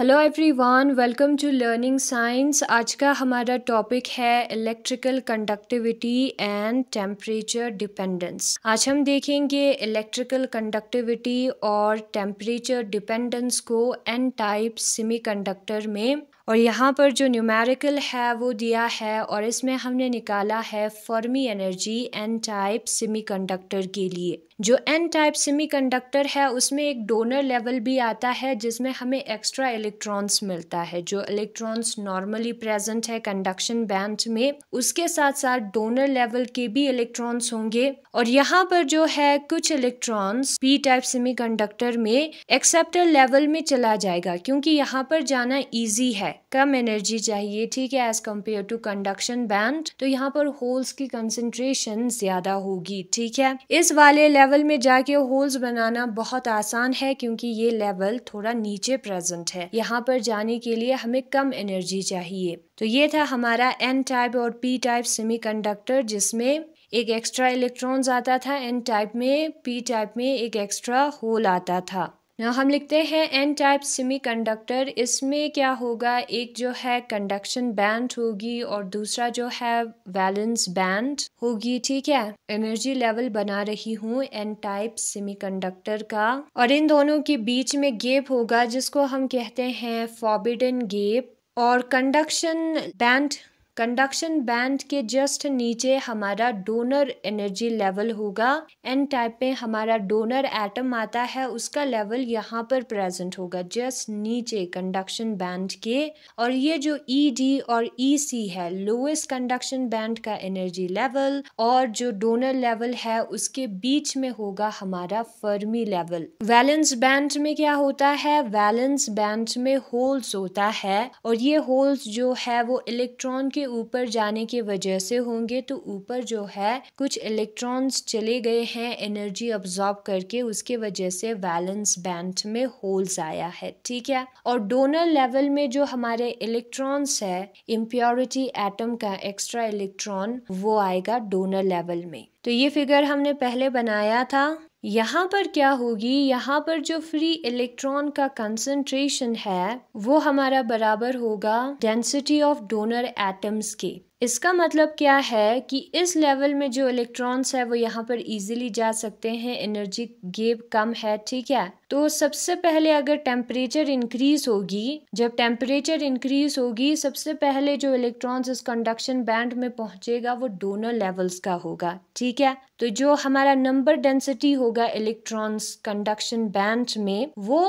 Hello everyone welcome to learning science आज का हमारा टॉपिक है electrical conductivity and temperature dependence आज हम देखेंगे इलेक्ट्रिकल कंडक्टिविटी और टेम्परेचर डिपेंडेंस को एन टाइप सेमीकंडक्टर में और यहाँ पर जो न्यूमेरिकल है वो दिया है और इसमें हमने निकाला है Fermi energy N type semi के लिए जो एन टाइप सेमीकंडक्टर है उसमें एक डोनर लेवल भी आता है जिसमें हमें एक्स्ट्रा इलेक्ट्रॉन्स मिलता है जो इलेक्ट्रॉन्स नॉर्मली प्रेजेंट है कंडक्शन बैंड में उसके साथ साथ डोनर लेवल के भी इलेक्ट्रॉन्स होंगे और यहाँ पर जो है कुछ इलेक्ट्रॉन्स पी टाइप सेमीकंडक्टर में एक्सेप्टर लेवल में चला जाएगा क्योंकि यहाँ पर जाना ईजी है कम एनर्जी चाहिए ठीक है as compared to conduction band तो यहाँ पर होल्स की कंसेंट्रेशन ज्यादा होगी ठीक है इस वाले लेवल लेवल में जाके होल्स बनाना बहुत आसान है क्योंकि ये लेवल थोड़ा नीचे प्रेजेंट है यहाँ पर जाने के लिए हमें कम एनर्जी चाहिए तो ये था हमारा एन टाइप और पी टाइप सेमीकंडक्टर जिसमें एक एक्स्ट्रा इलेक्ट्रॉन्स आता था एन टाइप में पी टाइप में एक एक्स्ट्रा होल आता था हम लिखते हैं एन टाइप सेमीकंडक्टर इसमें क्या होगा एक जो है कंडक्शन बैंड होगी और दूसरा जो है वैलेंस बैंड होगी ठीक है एनर्जी लेवल बना रही हूँ एन टाइप सेमीकंडक्टर का और इन दोनों के बीच में गेप होगा जिसको हम कहते हैं फॉबिडन गेप और कंडक्शन बैंड कंडक्शन बैंड के जस्ट नीचे हमारा डोनर एनर्जी लेवल होगा एन टाइप में हमारा डोनर एटम आता है उसका लेवल यहाँ पर प्रेजेंट होगा जस्ट नीचे कंडक्शन बैंड के और ये जो ई e डी और ई e सी है लोएस्ट कंडक्शन बैंड का एनर्जी लेवल और जो डोनर लेवल है उसके बीच में होगा हमारा फर्मी लेवल वैलेंस बैंड में क्या होता है वैलेंस बैंड में होल्स होता है और ये होल्स जो है वो इलेक्ट्रॉन के ऊपर जाने की वजह से होंगे तो ऊपर जो है कुछ इलेक्ट्रॉन्स चले गए हैं एनर्जी अब्जॉर्ब करके उसके वजह से वैलेंस बैंड में होल्स आया है ठीक है और डोनर लेवल में जो हमारे इलेक्ट्रॉन्स है इम्प्योरिटी एटम का एक्स्ट्रा इलेक्ट्रॉन वो आएगा डोनर लेवल में तो ये फिगर हमने पहले बनाया था यहाँ पर क्या होगी यहाँ पर जो फ्री इलेक्ट्रॉन का कंसंट्रेशन है वो हमारा बराबर होगा डेंसिटी ऑफ डोनर एटम्स के इसका मतलब क्या है कि इस लेवल में जो इलेक्ट्रॉन्स है वो यहाँ पर इजीली जा सकते हैं एनर्जी गेप कम है ठीक है तो सबसे पहले अगर टेम्परेचर इंक्रीज होगी जब टेम्परेचर इंक्रीज होगी सबसे पहले जो इलेक्ट्रॉन्स इस कंडक्शन बैंड में पहुंचेगा वो डोनर लेवल्स का होगा ठीक है तो जो हमारा नंबर डेंसिटी होगा इलेक्ट्रॉन्स कंडक्शन बैंड में वो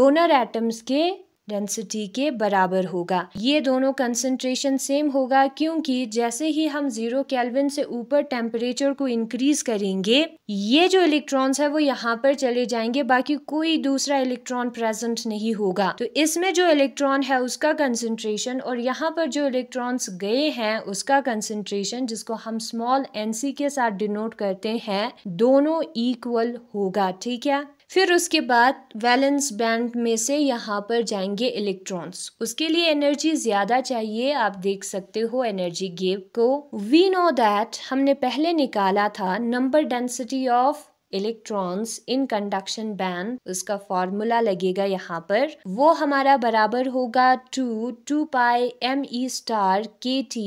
डोनर एटम्स के डेंसिटी के बराबर होगा ये दोनों कंसंट्रेशन सेम होगा क्योंकि जैसे ही हम जीरो केल्विन से ऊपर टेम्परेचर को इंक्रीज करेंगे ये जो इलेक्ट्रॉन्स है वो यहाँ पर चले जाएंगे बाकी कोई दूसरा इलेक्ट्रॉन प्रेजेंट नहीं होगा तो इसमें जो इलेक्ट्रॉन है उसका कंसंट्रेशन और यहाँ पर जो इलेक्ट्रॉन्स गए हैं उसका कंसेंट्रेशन जिसको हम स्मॉल एनसी के साथ डिनोट करते हैं दोनों इक्वल होगा ठीक है फिर उसके बाद वैलेंस बैंड में से यहाँ पर जाएंगे इलेक्ट्रॉन्स उसके लिए एनर्जी ज़्यादा चाहिए आप देख सकते हो एनर्जी गेव को वी नो दैट हमने पहले निकाला था number density of electrons in conduction band उसका फॉर्मूला लगेगा यहाँ पर वो हमारा बराबर होगा two two pi M E star K T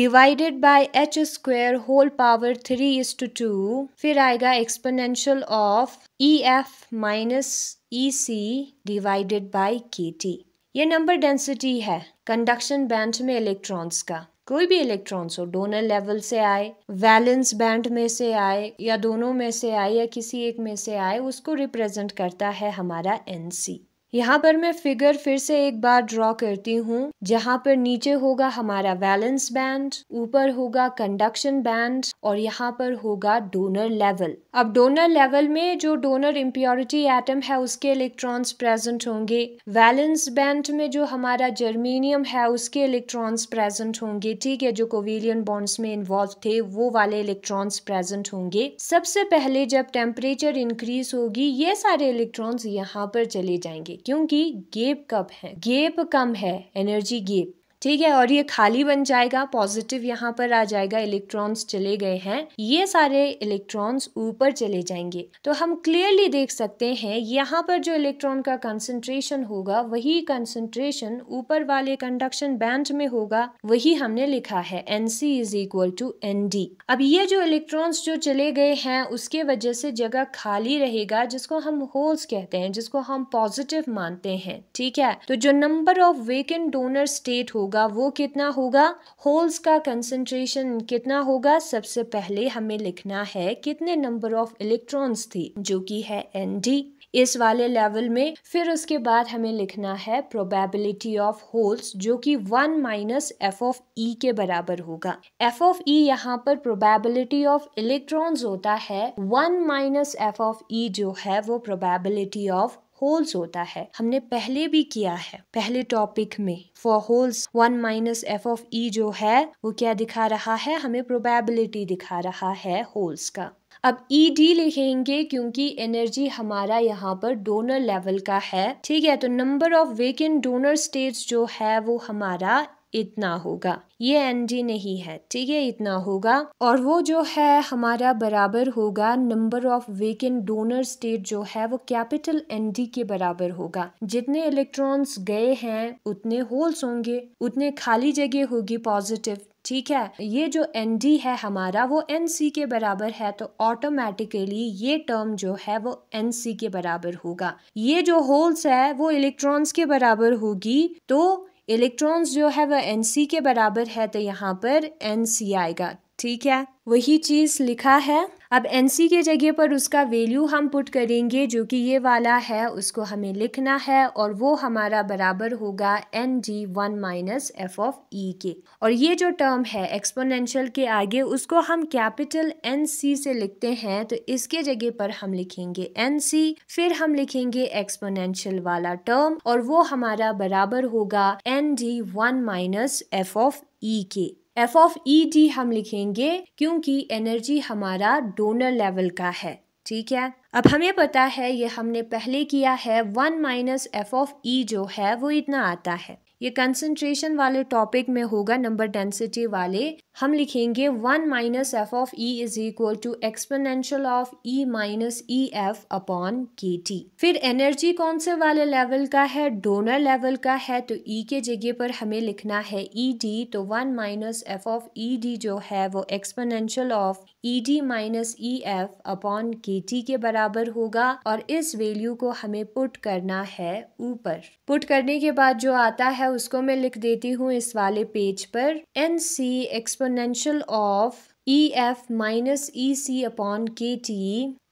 divided by H square whole power three is two two फिर आएगा exponential of E F minus E C divided by K T ये नंबर डेंसिटी है conduction band में electrons का कोई भी electrons हो donor level से आए वैलेंस बैंड में से आए या दोनों में से आए या किसी एक में से आए उसको रिप्रेजेंट करता है हमारा एन सी यहाँ पर मैं फिगर फिर से एक बार ड्रॉ करती हूँ जहाँ पर नीचे होगा हमारा वैलेंस बैंड ऊपर होगा कंडक्शन बैंड और यहाँ पर होगा डोनर लेवल अब डोनर लेवल में जो डोनर इम्प्योरिटी एटम है उसके इलेक्ट्रॉन्स प्रेजेंट होंगे वैलेंस बैंड में जो हमारा जर्मीनियम है उसके इलेक्ट्रॉन्स प्रेजेंट होंगे ठीक है जो कोविलियन बॉन्ड्स में इन्वॉल्व थे वो वाले इलेक्ट्रॉन्स प्रेजेंट होंगे सबसे पहले जब टेम्परेचर इंक्रीज होगी ये सारे इलेक्ट्रॉन्स यहाँ पर चले जाएंगे क्योंकि गेप कब है गेप कम है एनर्जी गेप ठीक है और ये खाली बन जाएगा पॉजिटिव यहाँ पर आ जाएगा इलेक्ट्रॉन्स चले गए हैं ये सारे इलेक्ट्रॉन्स ऊपर चले जाएंगे तो हम क्लियरली देख सकते हैं यहाँ पर जो इलेक्ट्रॉन का कंसंट्रेशन होगा वही कंसंट्रेशन ऊपर वाले कंडक्शन बैंड में होगा वही हमने लिखा है N C is equal to N D अब ये जो इलेक्ट्रॉन्स जो चले गए हैं उसके वजह से जगह खाली रहेगा जिसको हम होल्स कहते हैं जिसको हम पॉजिटिव मानते हैं ठीक है तो जो number of vacant donor state होगा होगा वो कितना होगा होल्स का कंसेंट्रेशन कितना होगा सबसे पहले हमें लिखना है कितने नंबर ऑफ इलेक्ट्रॉन्स थी जो कि है एन डी इस वाले लेवल में फिर उसके बाद हमें लिखना है प्रोबेबिलिटी ऑफ होल्स जो कि one minus F of E के बराबर होगा एफ ऑफ ई यहाँ पर प्रोबेबिलिटी ऑफ इलेक्ट्रॉन्स होता है one minus F of E जो है वो प्रोबेबिलिटी ऑफ होल्स होता है हमने पहले भी किया है पहले टॉपिक में for holes one minus F of E जो है वो क्या दिखा रहा है हमें प्रोबेबिलिटी दिखा रहा है होल्स का अब ई e डी लिखेंगे क्योंकि एनर्जी हमारा यहाँ पर डोनर लेवल का है ठीक है तो number of vacant donor states जो है वो हमारा इतना होगा ये एन जी नहीं है ठीक है इतना होगा और वो जो है हमारा बराबर होगा number of vacant donor state जो है वो कैपिटल एन डी के बराबर होगा जितने इलेक्ट्रॉन्स गए हैं उतने होल्स होंगे उतने खाली जगह होगी पॉजिटिव ठीक है ये जो एन डी है हमारा वो एन सी के बराबर है तो ऑटोमेटिकली ये टर्म जो है वो एन सी के बराबर होगा ये जो होल्स है वो इलेक्ट्रॉन्स के बराबर होगी तो इलेक्ट्रॉन्स जो है वह एन सी के बराबर है तो यहाँ पर एन सी आएगा ठीक है वही चीज़ लिखा है अब एन सी के जगह पर उसका वैल्यू हम पुट करेंगे जो कि ये वाला है उसको हमें लिखना है और वो हमारा बराबर होगा N D one minus F of E के और ये जो टर्म है एक्सपोनेंशियल के आगे उसको हम कैपिटल एन सी से लिखते हैं तो इसके जगह पर हम लिखेंगे एन सी फिर हम लिखेंगे एक्सपोनेंशियल वाला टर्म और वो हमारा बराबर होगा N D one minus F of E के एफ ऑफ ई डी हम लिखेंगे क्योंकि एनर्जी हमारा डोनर लेवल का है ठीक है अब हमें पता है ये हमने पहले किया है one minus F of E जो है वो इतना आता है ये कंसंट्रेशन वाले टॉपिक में होगा नंबर डेंसिटी वाले हम लिखेंगे one minus F of E is equal to exponential of E minus E F upon K T फिर एनर्जी कौन से वाले लेवल का है डोनर लेवल का है तो ई e के जगह पर हमें लिखना है ई e डी तो one minus F of E D जो है वो exponential of E D minus E F upon K T के बराबर होगा और इस वैल्यू को हमें पुट करना है ऊपर पुट करने के बाद जो आता है उसको मैं लिख देती हूँ इस वाले पेज पर N C exponential of E F minus E C upon K T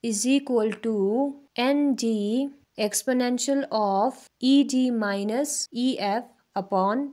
is equal to N D exponential of E D minus E F upon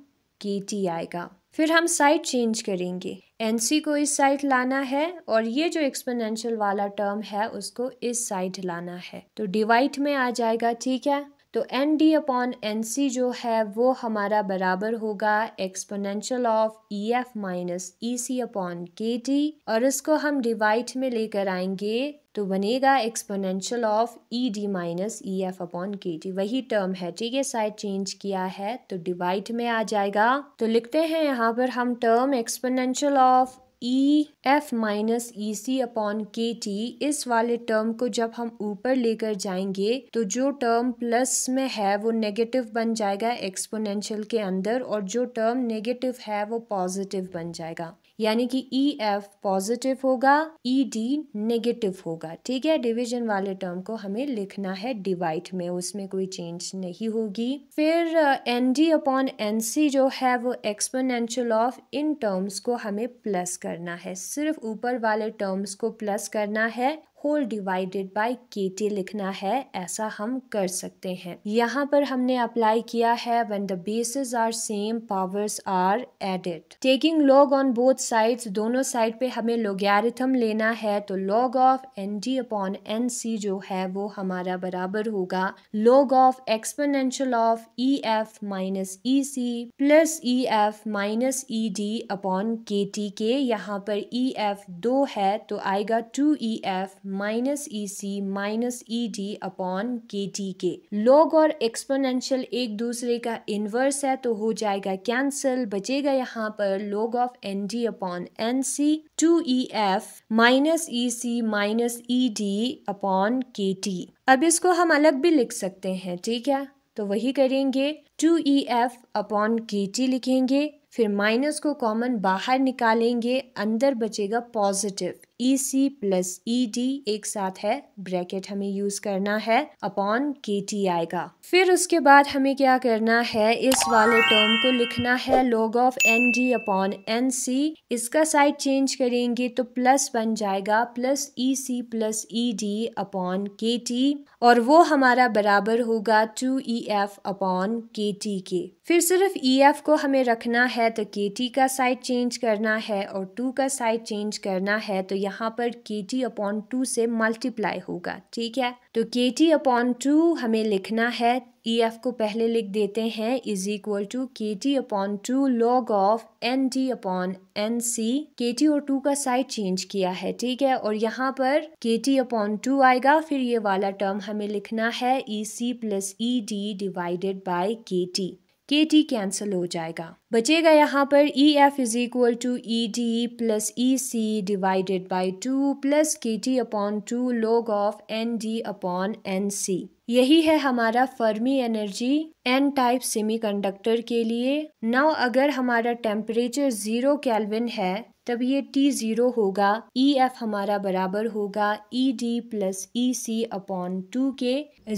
K T आएगा फिर हम साइड चेंज करेंगे एन सी को इस side लाना है और ये जो एक्सपोनेंशियल वाला टर्म है उसको इस साइड लाना है तो डिवाइड में आ जाएगा ठीक है तो N D upon N C जो है वो हमारा बराबर होगा exponential of E F minus E C upon K T और इसको हम डिवाइड में लेकर आएंगे तो बनेगा exponential of E D minus E F upon K T वही टर्म है ठीक है साइड चेंज किया है तो डिवाइड में आ जाएगा तो लिखते हैं यहाँ पर हम term exponential of E F minus E C upon K T इस वाले टर्म को जब हम ऊपर लेकर जाएंगे तो जो टर्म प्लस में है वो नेगेटिव बन जाएगा एक्सपोनेंशियल के अंदर और जो टर्म नेगेटिव है वो पॉजिटिव बन जाएगा यानी कि ई एफ पॉजिटिव होगा ई डी नेगेटिव होगा ठीक है डिवीजन वाले टर्म को हमें लिखना है डिवाइड में उसमें कोई चेंज नहीं होगी फिर N D upon N C जो है वो एक्सपोनेंशियल ऑफ इन टर्म्स को हमें प्लस कर करना है सिर्फ ऊपर वाले टर्म्स को प्लस करना है whole divided by K T लिखना है ऐसा हम कर सकते हैं यहाँ पर हमने अप्लाई किया है when the basis are same powers are added taking log on both sides दोनों साइड पे हमें लोगैरिथम लेना है तो log of N D upon N C जो है वो हमारा बराबर होगा log of exponential of E F minus E C plus E F minus E D upon K T के यहाँ पर ई e एफ दो है तो आएगा two E F minus E C minus E D upon K T के log और exponential एक दूसरे का इनवर्स है तो हो जाएगा कैंसिल बचेगा यहाँ पर log of N D upon N C two E F minus E C minus E D upon K T अब इसको हम अलग भी लिख सकते हैं ठीक है तो वही करेंगे two E F upon K T लिखेंगे फिर माइनस को कॉमन बाहर निकालेंगे अंदर बचेगा positive E C plus E D एक साथ है ब्रैकेट हमें यूज करना है अपॉन के टी आएगा फिर उसके बाद हमें क्या करना है इस वाले टर्म को लिखना है log of N D upon N C इसका साइड चेंज करेंगे तो प्लस बन जाएगा plus E C plus E D upon K T और वो हमारा बराबर होगा two E F upon K T के फिर सिर्फ ई e एफ को हमें रखना है तो के टी का साइड चेंज करना है और टू का साइड चेंज करना है तो यहाँ पर के टी अपॉन टू से मल्टीप्लाई होगा ठीक है तो के टी अपॉन टू हमें लिखना है ई e एफ को पहले लिख देते हैं is equal to K T upon two log of N T upon N C K T और टू का साइड चेंज किया है ठीक है और यहाँ पर के टी अपॉन टू आएगा फिर ये वाला टर्म हमें लिखना है E C plus E D divided by K T K T cancel हो जाएगा बचेगा यहाँ पर E F is equal to E D plus E C divided by two plus K T upon two log of N D upon N C यही है हमारा Fermi energy N type semiconductor के लिए नाउ अगर हमारा temperature zero kelvin है तब ये टी ज़ीरो होगा ई e एफ हमारा बराबर होगा E D plus E C upon two के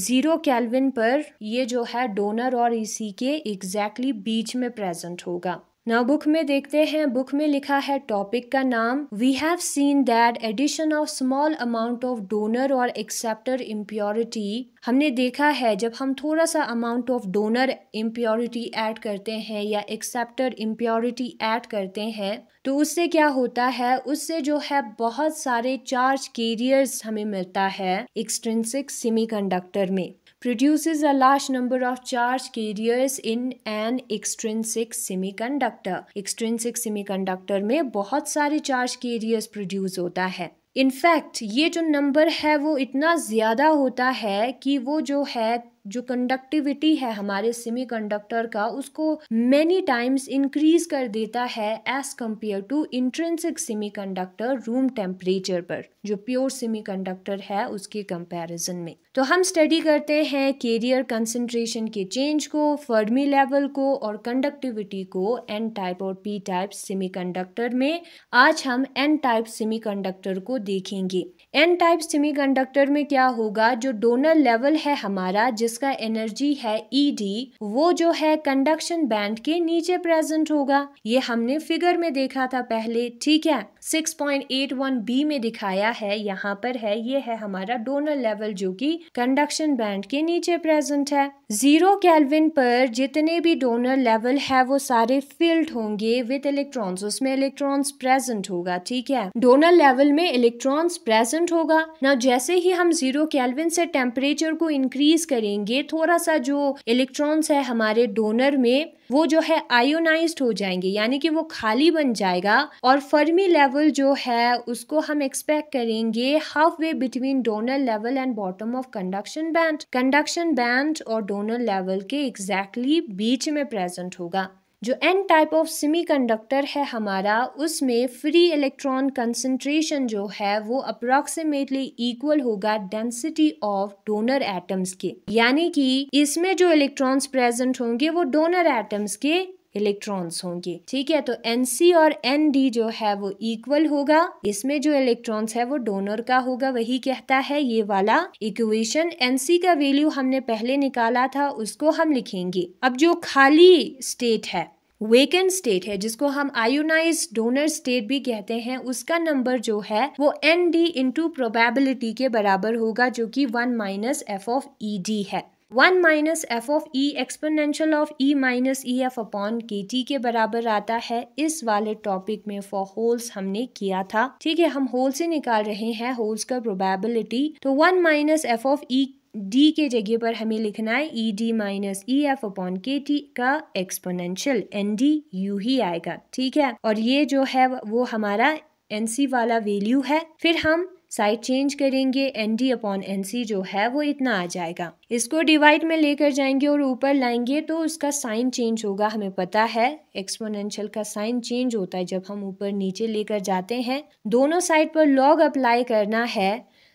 ज़ीरो कैलविन पर ये जो है डोनर और ई e सी के एग्जैक्टली exactly बीच में प्रेजेंट होगा नाउ बुक में देखते हैं बुक में लिखा है टॉपिक का नाम we have seen that addition of small amount of donor और एक्सेप्टर इम्प्योरिटी हमने देखा है जब हम थोड़ा सा amount of donor impurity add करते हैं या एक्सेप्टर इम्प्योरिटी ऐड करते हैं तो उससे क्या होता है उससे जो है बहुत सारे चार्ज कैरियर्स हमें मिलता है एक्सट्रेंसिक सेमी में produces a large number of charge carriers in an extrinsic semiconductor. Extrinsic semiconductor में बहुत सारे charge carriers produce होता है इनफैक्ट ये जो नंबर है वो इतना ज़्यादा होता है कि वो जो है जो कंडक्टिविटी है हमारे सेमीकंडक्टर का उसको मेनी टाइम्स इंक्रीज कर देता है as compared to intrinsic semiconductor room temperature पर जो प्योर सेमीकंडक्टर है उसके कंपैरिजन में तो हम स्टडी करते हैं कैरियर कंसंट्रेशन के चेंज को फर्मी लेवल को और कंडक्टिविटी को एन टाइप और पी टाइप सेमीकंडक्टर में आज हम एन टाइप सेमीकंडक्टर को देखेंगे एन टाइप सेमीकंडक्टर में क्या होगा जो डोनर लेवल है हमारा जिसका एनर्जी है ई e डी वो जो है कंडक्शन बैंड के नीचे प्रेजेंट होगा ये हमने फिगर में देखा था पहले ठीक है 6.81 बी में दिखाया है यहाँ पर है ये है हमारा डोनर लेवल जो कि कंडक्शन बैंड के नीचे प्रेजेंट है जीरो कैलविन पर जितने भी डोनर लेवल है वो सारे फिल्ड होंगे विथ इलेक्ट्रॉन्स उसमें इलेक्ट्रॉन्स प्रेजेंट होगा ठीक है डोनर लेवल में इलेक्ट्रॉन्स प्रेजेंट प्रेजेंट होगा ना जैसे ही हम जीरो कैलविन से टेम्परेचर को इंक्रीज करेंगे थोड़ा सा जो इलेक्ट्रॉन्स है हमारे डोनर में वो जो है आयोनाइज हो जाएंगे यानी कि वो खाली बन जाएगा और फर्मी लेवल जो है उसको हम एक्सपेक्ट करेंगे halfway between donor level and bottom of conduction band conduction band और डोनर लेवल के एग्जैक्टली exactly बीच में प्रेजेंट होगा जो एन टाइप ऑफ सेमीकंडक्टर है हमारा उसमें फ्री इलेक्ट्रॉन कंसंट्रेशन जो है वो अप्रोक्सीमेटली इक्वल होगा डेंसिटी ऑफ डोनर एटम्स के यानी कि इसमें जो इलेक्ट्रॉन्स प्रेजेंट होंगे वो डोनर एटम्स के इलेक्ट्रॉन्स होंगे ठीक है तो एन और एन जो है वो इक्वल होगा इसमें जो इलेक्ट्रॉन्स है वो डोनर का होगा वही कहता है ये वाला इक्वेशन एन का वैल्यू हमने पहले निकाला था उसको हम लिखेंगे अब जो खाली स्टेट है वेकेंट स्टेट है जिसको हम आयोनाइज डोनर स्टेट भी कहते हैं उसका नंबर जो है वो एन डी इंटू प्रोबेबिलिटी के बराबर होगा जो कि one minus F of E D है one minus F of E exponential of E minus E F upon K T के बराबर आता है इस वाले टॉपिक में फॉर होल्स हमने किया था ठीक है हम होल्स से निकाल रहे हैं होल्स का प्रोबेबिलिटी तो one minus F of E D के जगह पर हमें लिखना है E D minus E F upon K T का एक्सपोनेंशियल एन डी यू ही आएगा ठीक है और ये जो है वो हमारा एन सी वाला वैल्यू है फिर हम साइड चेंज करेंगे N D upon N C जो है वो इतना आ जाएगा इसको डिवाइड में लेकर जाएंगे और ऊपर लाएंगे तो उसका साइन चेंज होगा हमें पता है एक्सपोनेंशियल का साइन चेंज होता है जब हम ऊपर नीचे लेकर जाते हैं दोनों साइड पर लॉग अप्लाई करना है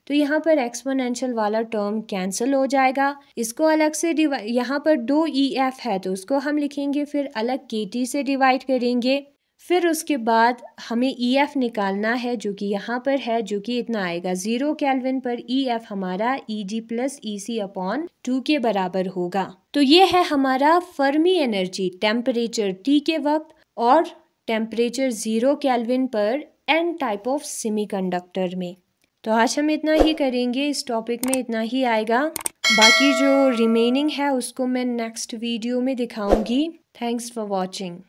तो यहाँ पर एक्सपोनेंशियल वाला टर्म कैंसिल हो जाएगा इसको अलग से यहाँ पर दो ई e एफ है तो उसको हम लिखेंगे फिर अलग के टी से डिवाइड करेंगे फिर उसके बाद हमें ई e एफ़ निकालना है जो कि यहाँ पर है जो कि इतना आएगा ज़ीरो कैलविन पर ई e एफ़ हमारा E G plus E C upon two के बराबर होगा तो ये है हमारा फर्मी एनर्जी टेम्परेचर टी के वक्त और टेम्परेचर ज़ीरो कैलविन पर एन टाइप ऑफ सेमीकंडक्टर में तो आज हम इतना ही करेंगे इस टॉपिक में इतना ही आएगा बाकी जो रिमेनिंग है उसको मैं नेक्स्ट वीडियो में दिखाऊंगी थैंक्स फॉर वॉचिंग